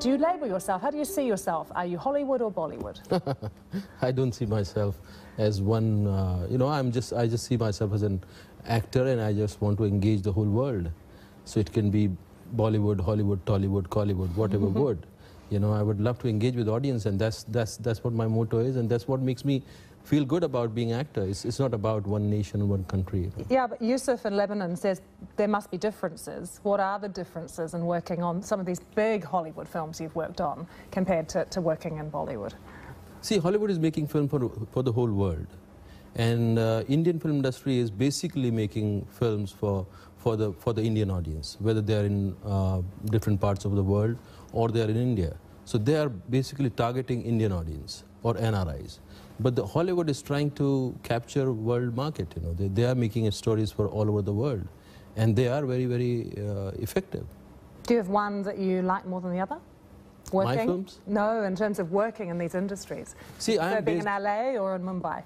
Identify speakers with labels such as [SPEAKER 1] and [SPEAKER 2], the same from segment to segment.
[SPEAKER 1] Do you label yourself? How do you see yourself? Are you Hollywood or Bollywood?
[SPEAKER 2] I don't see myself as one, uh, you know, I'm just, I just see myself as an actor and I just want to engage the whole world. So it can be Bollywood, Hollywood, Tollywood, Collywood, whatever mm-hmm. word. You know, I would love to engage with audience and that's, that's, that's what my motto is and that's what makes me feel good about being actor. It's, it's not about one nation, one country.
[SPEAKER 1] Yeah, but Yusuf in Lebanon says there must be differences. What are the differences in working on some of these big Hollywood films you've worked on compared to, to working in Bollywood?
[SPEAKER 2] See, Hollywood is making film for, for the whole world. And uh, Indian film industry is basically making films for, for, the, for the Indian audience, whether they're in uh, different parts of the world or they're in India. So they are basically targeting Indian audience or NRIs. But the Hollywood is trying to capture world market. You know, they, they are making stories for all over the world, and they are very, very uh, effective.
[SPEAKER 1] Do you have one that you like more than the other? Working? My films? No, in terms of working in these industries. See, I'm so being in LA or in Mumbai.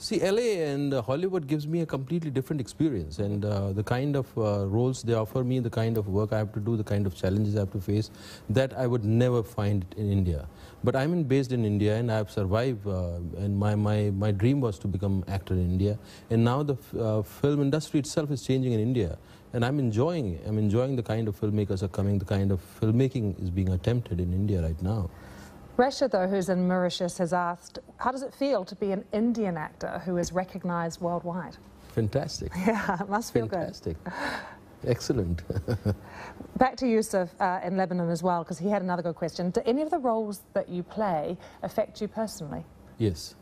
[SPEAKER 2] See, LA and uh, Hollywood gives me a completely different experience, and uh, the kind of uh, roles they offer me, the kind of work I have to do, the kind of challenges I have to face, that I would never find in India. But I'm in, based in India, and I've survived. Uh, and my, my my dream was to become actor in India, and now the uh, film industry itself is changing in India, and I'm enjoying. It. I'm enjoying the kind of filmmakers are coming, the kind of filmmaking is being attempted in India right now.
[SPEAKER 1] Resha, though, who's in Mauritius, has asked, how does it feel to be an Indian actor who is recognised worldwide?
[SPEAKER 2] Fantastic.
[SPEAKER 1] Yeah, it must feel Fantastic. good. Excellent. Back to Yusuf uh, in Lebanon as well, because he had another good question. Do any of the roles that you play affect you personally?
[SPEAKER 2] Yes,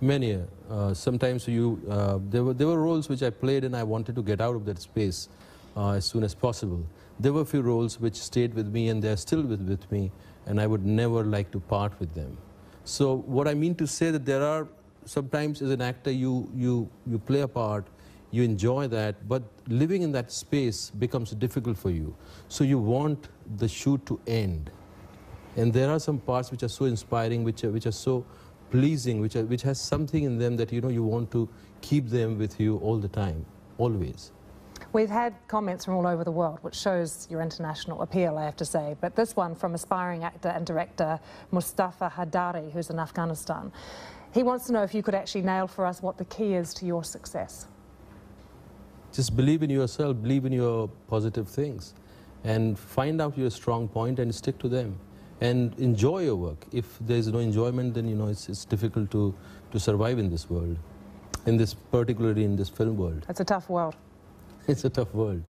[SPEAKER 2] many. Uh, sometimes you, uh, there, were, there were roles which I played and I wanted to get out of that space uh, as soon as possible there were a few roles which stayed with me and they're still with, with me, and I would never like to part with them. So what I mean to say that there are sometimes as an actor you, you, you play a part, you enjoy that, but living in that space becomes difficult for you. So you want the shoot to end. And there are some parts which are so inspiring, which are, which are so pleasing, which, are, which has something in them that you know you want to keep them with you all the time, always.
[SPEAKER 1] We've had comments from all over the world, which shows your international appeal, I have to say. But this one from aspiring actor and director Mustafa Hadari, who's in Afghanistan. He wants to know if you could actually nail for us what the key is to your success.
[SPEAKER 2] Just believe in yourself, believe in your positive things, and find out your strong point and stick to them. And enjoy your work. If there's no enjoyment, then you know it's, it's difficult to, to survive in this world, in this particularly in this film world.
[SPEAKER 1] It's a tough world.
[SPEAKER 2] It's a tough world.